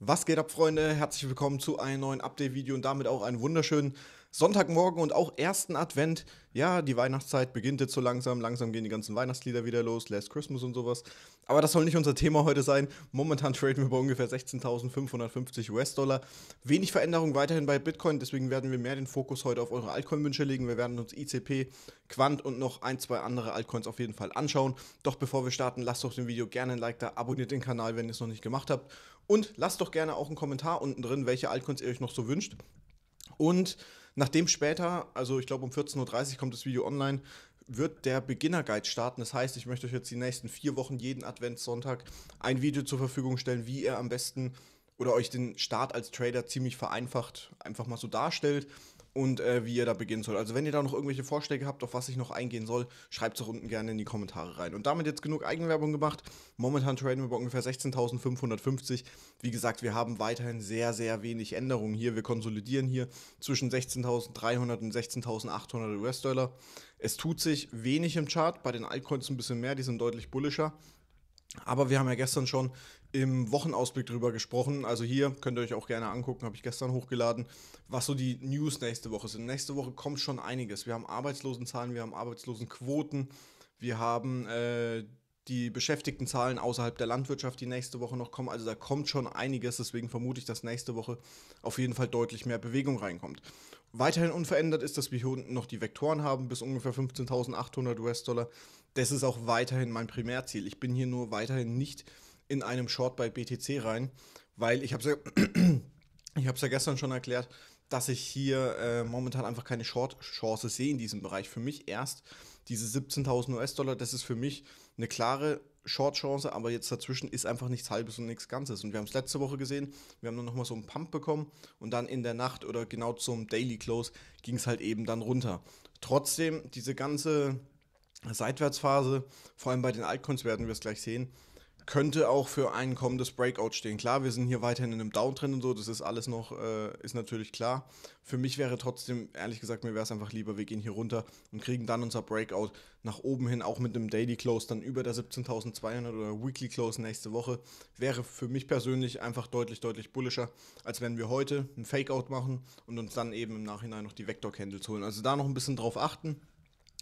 Was geht ab, Freunde? Herzlich willkommen zu einem neuen Update-Video und damit auch einen wunderschönen Sonntagmorgen und auch ersten Advent. Ja, die Weihnachtszeit beginnt jetzt so langsam. Langsam gehen die ganzen Weihnachtslieder wieder los, Last Christmas und sowas. Aber das soll nicht unser Thema heute sein. Momentan traden wir bei ungefähr 16.550 US-Dollar. Wenig Veränderung weiterhin bei Bitcoin, deswegen werden wir mehr den Fokus heute auf eure Altcoin-Wünsche legen. Wir werden uns ICP, Quant und noch ein, zwei andere Altcoins auf jeden Fall anschauen. Doch bevor wir starten, lasst doch dem Video gerne ein Like da, abonniert den Kanal, wenn ihr es noch nicht gemacht habt. Und lasst doch gerne auch einen Kommentar unten drin, welche Altcoins ihr euch noch so wünscht. Und nachdem später, also ich glaube um 14.30 Uhr kommt das Video online, wird der Beginner Guide starten. Das heißt, ich möchte euch jetzt die nächsten vier Wochen jeden Adventssonntag ein Video zur Verfügung stellen, wie ihr am besten oder euch den Start als Trader ziemlich vereinfacht einfach mal so darstellt und äh, wie ihr da beginnen sollt. Also wenn ihr da noch irgendwelche Vorschläge habt, auf was ich noch eingehen soll, schreibt es auch unten gerne in die Kommentare rein. Und damit jetzt genug Eigenwerbung gemacht. Momentan traden wir bei ungefähr 16.550. Wie gesagt, wir haben weiterhin sehr, sehr wenig Änderungen hier. Wir konsolidieren hier zwischen 16.300 und 16.800 US-Dollar. Es tut sich wenig im Chart, bei den Altcoins ein bisschen mehr, die sind deutlich bullischer. Aber wir haben ja gestern schon im Wochenausblick drüber gesprochen. Also hier könnt ihr euch auch gerne angucken, habe ich gestern hochgeladen, was so die News nächste Woche sind. Nächste Woche kommt schon einiges. Wir haben Arbeitslosenzahlen, wir haben Arbeitslosenquoten, wir haben äh, die Beschäftigtenzahlen außerhalb der Landwirtschaft, die nächste Woche noch kommen. Also da kommt schon einiges. Deswegen vermute ich, dass nächste Woche auf jeden Fall deutlich mehr Bewegung reinkommt. Weiterhin unverändert ist, dass wir hier unten noch die Vektoren haben bis ungefähr 15.800 US-Dollar. Das ist auch weiterhin mein Primärziel. Ich bin hier nur weiterhin nicht in einem Short bei BTC rein, weil ich habe ja, ich ja gestern schon erklärt, dass ich hier äh, momentan einfach keine Short-Chance sehe in diesem Bereich. Für mich erst diese 17.000 US-Dollar, das ist für mich eine klare Short-Chance, aber jetzt dazwischen ist einfach nichts Halbes und nichts Ganzes. Und wir haben es letzte Woche gesehen, wir haben dann nochmal so einen Pump bekommen und dann in der Nacht oder genau zum Daily Close ging es halt eben dann runter. Trotzdem, diese ganze Seitwärtsphase, vor allem bei den Altcoins werden wir es gleich sehen, könnte auch für ein kommendes Breakout stehen. Klar, wir sind hier weiterhin in einem Downtrend und so, das ist alles noch, äh, ist natürlich klar. Für mich wäre trotzdem, ehrlich gesagt, mir wäre es einfach lieber, wir gehen hier runter und kriegen dann unser Breakout nach oben hin, auch mit einem Daily Close dann über der 17.200 oder Weekly Close nächste Woche. Wäre für mich persönlich einfach deutlich, deutlich bullischer, als wenn wir heute ein Fakeout machen und uns dann eben im Nachhinein noch die Vector Candles holen. Also da noch ein bisschen drauf achten.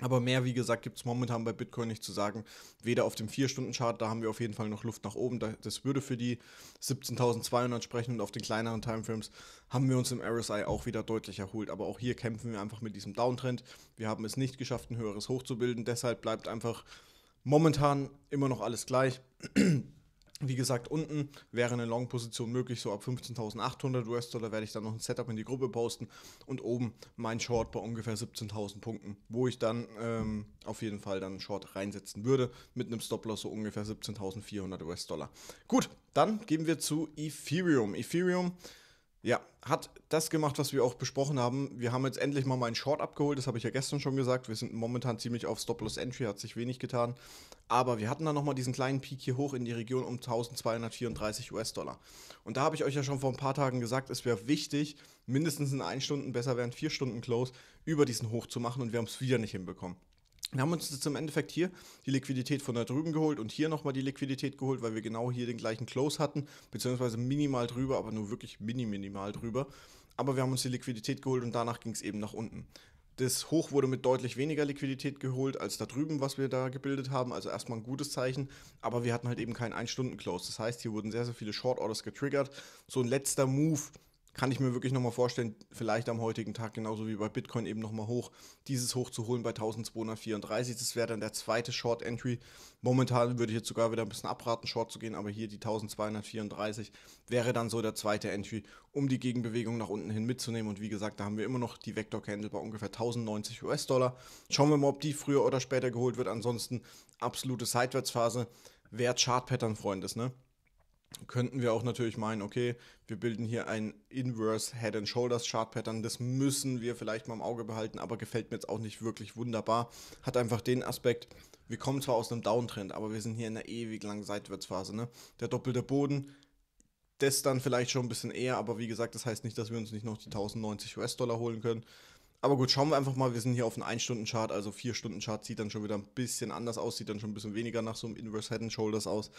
Aber mehr, wie gesagt, gibt es momentan bei Bitcoin nicht zu sagen. Weder auf dem 4-Stunden-Chart, da haben wir auf jeden Fall noch Luft nach oben. Das würde für die 17.200 sprechen. Und auf den kleineren Timeframes haben wir uns im RSI auch wieder deutlich erholt. Aber auch hier kämpfen wir einfach mit diesem Downtrend. Wir haben es nicht geschafft, ein höheres Hoch zu bilden. Deshalb bleibt einfach momentan immer noch alles gleich. Wie gesagt, unten wäre eine Long-Position möglich, so ab 15.800 US-Dollar werde ich dann noch ein Setup in die Gruppe posten und oben mein Short bei ungefähr 17.000 Punkten, wo ich dann ähm, auf jeden Fall dann einen Short reinsetzen würde mit einem Stop-Loss so ungefähr 17.400 US-Dollar. Gut, dann gehen wir zu Ethereum. Ethereum ja, hat das gemacht, was wir auch besprochen haben. Wir haben jetzt endlich mal meinen Short abgeholt, das habe ich ja gestern schon gesagt. Wir sind momentan ziemlich auf Stop-Loss-Entry, hat sich wenig getan. Aber wir hatten dann nochmal diesen kleinen Peak hier hoch in die Region um 1234 US-Dollar. Und da habe ich euch ja schon vor ein paar Tagen gesagt, es wäre wichtig, mindestens in 1 Stunden, besser wären 4 Stunden Close, über diesen Hoch zu machen und wir haben es wieder nicht hinbekommen. Wir haben uns jetzt im Endeffekt hier die Liquidität von da drüben geholt und hier nochmal die Liquidität geholt, weil wir genau hier den gleichen Close hatten, beziehungsweise minimal drüber, aber nur wirklich mini minimal drüber. Aber wir haben uns die Liquidität geholt und danach ging es eben nach unten. Das Hoch wurde mit deutlich weniger Liquidität geholt als da drüben, was wir da gebildet haben. Also erstmal ein gutes Zeichen. Aber wir hatten halt eben keinen 1-Stunden-Close. Das heißt, hier wurden sehr, sehr viele Short-Orders getriggert. So ein letzter Move, kann ich mir wirklich nochmal vorstellen, vielleicht am heutigen Tag, genauso wie bei Bitcoin eben nochmal hoch, dieses hoch zu holen bei 1234. Das wäre dann der zweite Short Entry. Momentan würde ich jetzt sogar wieder ein bisschen abraten, Short zu gehen, aber hier die 1234 wäre dann so der zweite Entry, um die Gegenbewegung nach unten hin mitzunehmen. Und wie gesagt, da haben wir immer noch die Vector Candle bei ungefähr 1090 US-Dollar. Schauen wir mal, ob die früher oder später geholt wird. Ansonsten absolute Seitwärtsphase. Wert Chart Pattern Freundes, ne? könnten wir auch natürlich meinen, okay, wir bilden hier ein Inverse Head and Shoulders Chart Pattern, das müssen wir vielleicht mal im Auge behalten, aber gefällt mir jetzt auch nicht wirklich wunderbar. Hat einfach den Aspekt, wir kommen zwar aus einem Downtrend, aber wir sind hier in einer ewig langen Seitwärtsphase, ne? Der doppelte Boden, das dann vielleicht schon ein bisschen eher, aber wie gesagt, das heißt nicht, dass wir uns nicht noch die 1090 US-Dollar holen können. Aber gut, schauen wir einfach mal. Wir sind hier auf einem 1-Stunden-Chart, also 4-Stunden-Chart sieht dann schon wieder ein bisschen anders aus, sieht dann schon ein bisschen weniger nach so einem Inverse Head and Shoulders aus.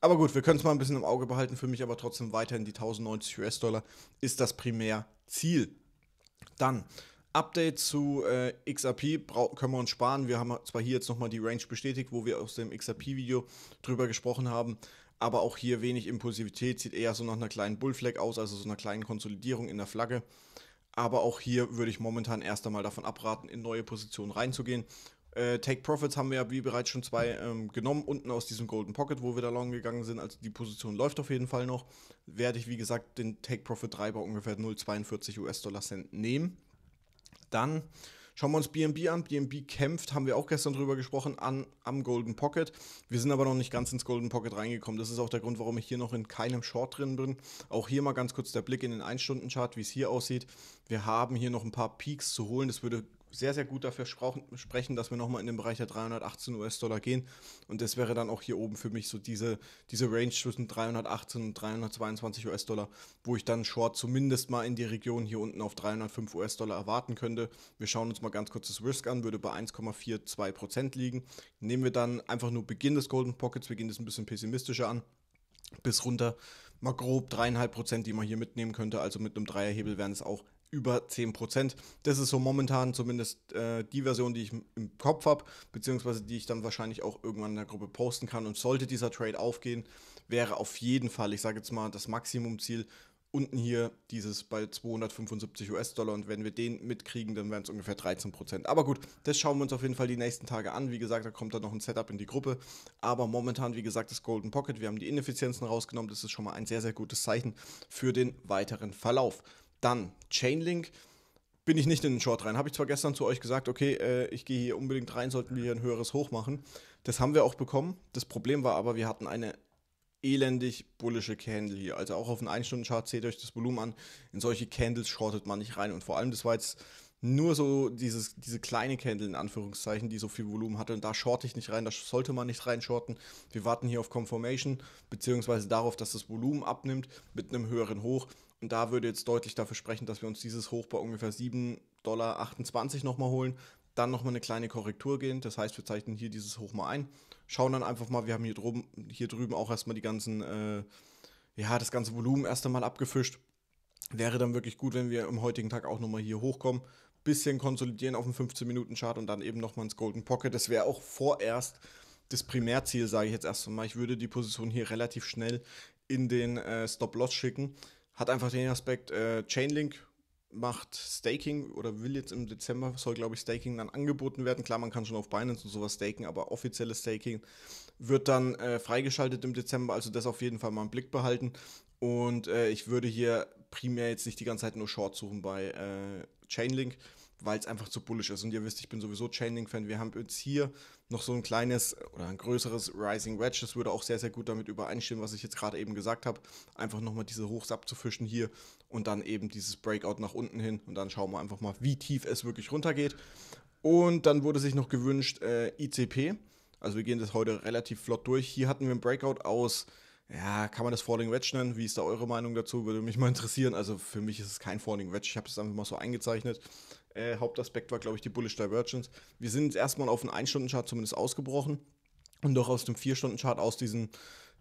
Aber gut, wir können es mal ein bisschen im Auge behalten. Für mich aber trotzdem weiterhin die 1090 US-Dollar ist das Primärziel. Dann Update zu äh, XRP können wir uns sparen. Wir haben zwar hier jetzt nochmal die Range bestätigt, wo wir aus dem XRP-Video drüber gesprochen haben, aber auch hier wenig Impulsivität, sieht eher so nach einer kleinen Bullflag aus, also so einer kleinen Konsolidierung in der Flagge. Aber auch hier würde ich momentan erst einmal davon abraten, in neue Positionen reinzugehen. Äh, Take Profits haben wir ja wie bereits schon zwei ähm, genommen, unten aus diesem Golden Pocket, wo wir da long gegangen sind. Also die Position läuft auf jeden Fall noch. Werde ich, wie gesagt, den Take Profit 3 bei ungefähr 0,42 US-Dollar Cent nehmen. Dann Schauen wir uns BNB an. BNB kämpft, haben wir auch gestern drüber gesprochen, an, am Golden Pocket. Wir sind aber noch nicht ganz ins Golden Pocket reingekommen. Das ist auch der Grund, warum ich hier noch in keinem Short drin bin. Auch hier mal ganz kurz der Blick in den 1-Stunden-Chart, wie es hier aussieht. Wir haben hier noch ein paar Peaks zu holen. Das würde sehr, sehr gut dafür sprechen, dass wir nochmal in den Bereich der 318 US-Dollar gehen. Und das wäre dann auch hier oben für mich so diese, diese Range zwischen 318 und 322 US-Dollar, wo ich dann Short zumindest mal in die Region hier unten auf 305 US-Dollar erwarten könnte. Wir schauen uns mal ganz kurz das Risk an, würde bei 1,42% liegen. Nehmen wir dann einfach nur Beginn des Golden Pockets, wir gehen das ein bisschen pessimistischer an bis runter mal grob 3,5%, die man hier mitnehmen könnte. Also mit einem Dreierhebel wären es auch über 10%. Das ist so momentan zumindest äh, die Version, die ich im Kopf habe, beziehungsweise die ich dann wahrscheinlich auch irgendwann in der Gruppe posten kann. Und sollte dieser Trade aufgehen, wäre auf jeden Fall, ich sage jetzt mal, das Maximumziel unten hier dieses bei 275 US-Dollar und wenn wir den mitkriegen, dann wären es ungefähr 13%. Prozent. Aber gut, das schauen wir uns auf jeden Fall die nächsten Tage an. Wie gesagt, da kommt dann noch ein Setup in die Gruppe. Aber momentan, wie gesagt, das Golden Pocket, wir haben die Ineffizienzen rausgenommen. Das ist schon mal ein sehr, sehr gutes Zeichen für den weiteren Verlauf. Dann Chainlink. Bin ich nicht in den Short rein. Habe ich zwar gestern zu euch gesagt, okay, äh, ich gehe hier unbedingt rein, sollten wir hier ein höheres Hoch machen. Das haben wir auch bekommen. Das Problem war aber, wir hatten eine elendig bullische Candle hier. Also auch auf einen 1-Stunden-Chart seht euch das Volumen an. In solche Candles shortet man nicht rein. Und vor allem, das war jetzt nur so dieses, diese kleine Candle in Anführungszeichen, die so viel Volumen hatte. Und da shorte ich nicht rein, da sollte man nicht rein shorten. Wir warten hier auf Conformation, beziehungsweise darauf, dass das Volumen abnimmt mit einem höheren Hoch. Und da würde jetzt deutlich dafür sprechen, dass wir uns dieses Hoch bei ungefähr 7,28 Dollar nochmal holen. Dann nochmal eine kleine Korrektur gehen. Das heißt, wir zeichnen hier dieses Hoch mal ein. Schauen dann einfach mal, wir haben hier drüben, hier drüben auch erstmal die ganzen, äh, ja, das ganze Volumen erst einmal abgefischt. Wäre dann wirklich gut, wenn wir am heutigen Tag auch nochmal hier hochkommen. Bisschen konsolidieren auf dem 15-Minuten-Chart und dann eben nochmal ins Golden Pocket. Das wäre auch vorerst das Primärziel, sage ich jetzt erst einmal. Ich würde die Position hier relativ schnell in den äh, Stop-Loss schicken hat einfach den Aspekt, äh, Chainlink macht Staking oder will jetzt im Dezember, soll glaube ich Staking dann angeboten werden. Klar, man kann schon auf Binance und sowas staken, aber offizielles Staking wird dann äh, freigeschaltet im Dezember, also das auf jeden Fall mal im Blick behalten. Und äh, ich würde hier primär jetzt nicht die ganze Zeit nur Short suchen bei äh, Chainlink, weil es einfach zu bullish ist. Und ihr wisst, ich bin sowieso chaining fan Wir haben jetzt hier noch so ein kleines oder ein größeres Rising Wedge. Das würde auch sehr, sehr gut damit übereinstimmen, was ich jetzt gerade eben gesagt habe. Einfach nochmal diese Hochs abzufischen hier und dann eben dieses Breakout nach unten hin. Und dann schauen wir einfach mal, wie tief es wirklich runtergeht. Und dann wurde sich noch gewünscht äh, ICP. Also wir gehen das heute relativ flott durch. Hier hatten wir ein Breakout aus ja, kann man das Falling Wedge nennen? Wie ist da eure Meinung dazu? Würde mich mal interessieren. Also für mich ist es kein Falling Wedge. Ich habe es einfach mal so eingezeichnet. Äh, Hauptaspekt war, glaube ich, die Bullish Divergence. Wir sind jetzt erstmal auf einen 1-Stunden-Chart zumindest ausgebrochen und doch aus dem 4-Stunden-Chart aus diesem,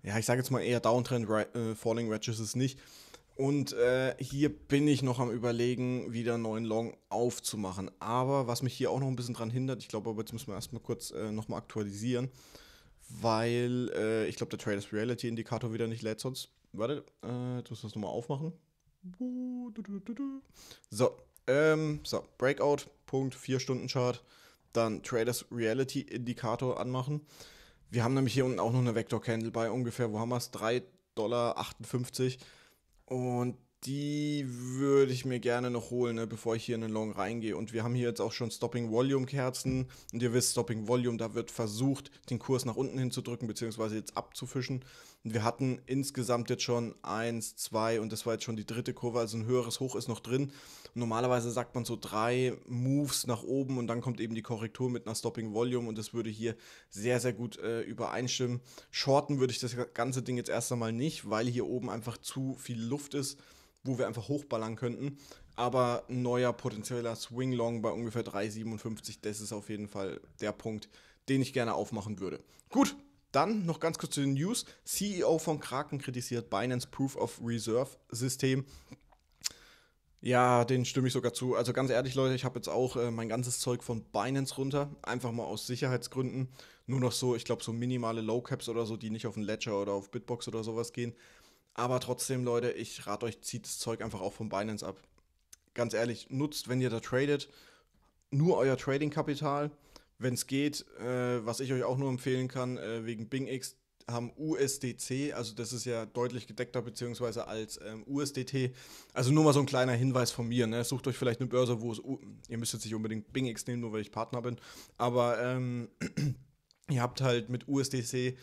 ja, ich sage jetzt mal eher Downtrend, äh, Falling Wedge ist es nicht. Und äh, hier bin ich noch am Überlegen, wieder einen neuen Long aufzumachen. Aber was mich hier auch noch ein bisschen dran hindert, ich glaube, aber jetzt müssen wir erstmal kurz äh, nochmal aktualisieren weil äh, ich glaube, der Trailers Reality Indikator wieder nicht lädt sonst. Warte, äh, jetzt musst das nochmal aufmachen. So, ähm, so, Breakout, Punkt, 4-Stunden-Chart. Dann Trailers Reality Indikator anmachen. Wir haben nämlich hier unten auch noch eine Vector Candle bei ungefähr, wo haben wir es? 3,58 Dollar. Und die würde ich mir gerne noch holen, ne, bevor ich hier in den Long reingehe. Und wir haben hier jetzt auch schon Stopping Volume Kerzen. Und ihr wisst, Stopping Volume, da wird versucht, den Kurs nach unten hinzudrücken, beziehungsweise jetzt abzufischen. Und wir hatten insgesamt jetzt schon eins, zwei und das war jetzt schon die dritte Kurve, also ein höheres Hoch ist noch drin. Und normalerweise sagt man so drei Moves nach oben und dann kommt eben die Korrektur mit einer Stopping Volume und das würde hier sehr, sehr gut äh, übereinstimmen. Shorten würde ich das ganze Ding jetzt erst einmal nicht, weil hier oben einfach zu viel Luft ist wo wir einfach hochballern könnten. Aber ein neuer potenzieller Swing Long bei ungefähr 3,57, das ist auf jeden Fall der Punkt, den ich gerne aufmachen würde. Gut, dann noch ganz kurz zu den News. CEO von Kraken kritisiert Binance Proof of Reserve System. Ja, den stimme ich sogar zu. Also ganz ehrlich, Leute, ich habe jetzt auch äh, mein ganzes Zeug von Binance runter. Einfach mal aus Sicherheitsgründen. Nur noch so, ich glaube, so minimale Low Caps oder so, die nicht auf den Ledger oder auf Bitbox oder sowas gehen. Aber trotzdem, Leute, ich rate euch, zieht das Zeug einfach auch von Binance ab. Ganz ehrlich, nutzt, wenn ihr da tradet, nur euer Trading-Kapital. Wenn es geht, äh, was ich euch auch nur empfehlen kann, äh, wegen BingX haben USDC, also das ist ja deutlich gedeckter beziehungsweise als ähm, USDT. Also nur mal so ein kleiner Hinweis von mir. Ne? Sucht euch vielleicht eine Börse, wo es, ihr müsst jetzt nicht unbedingt BingX nehmen, nur weil ich Partner bin, aber ähm, ihr habt halt mit USDC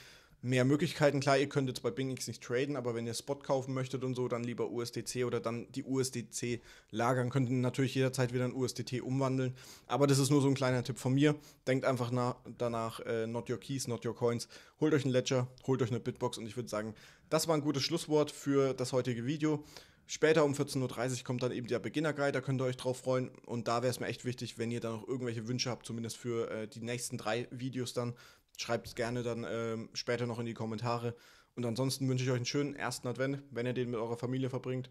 mehr Möglichkeiten. Klar, ihr könnt jetzt bei BingX nicht traden, aber wenn ihr Spot kaufen möchtet und so, dann lieber USDC oder dann die USDC lagern. Könnt ihr natürlich jederzeit wieder in USDT umwandeln. Aber das ist nur so ein kleiner Tipp von mir. Denkt einfach nach, danach, äh, not your keys, not your coins. Holt euch einen Ledger, holt euch eine Bitbox und ich würde sagen, das war ein gutes Schlusswort für das heutige Video. Später um 14.30 Uhr kommt dann eben der Beginner-Guide, da könnt ihr euch drauf freuen. Und da wäre es mir echt wichtig, wenn ihr da noch irgendwelche Wünsche habt, zumindest für äh, die nächsten drei Videos dann, Schreibt es gerne dann ähm, später noch in die Kommentare. Und ansonsten wünsche ich euch einen schönen ersten Advent, wenn ihr den mit eurer Familie verbringt.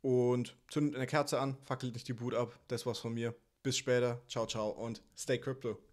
Und zündet eine Kerze an, fackelt nicht die Boot ab. Das war's von mir. Bis später. Ciao, ciao und stay crypto.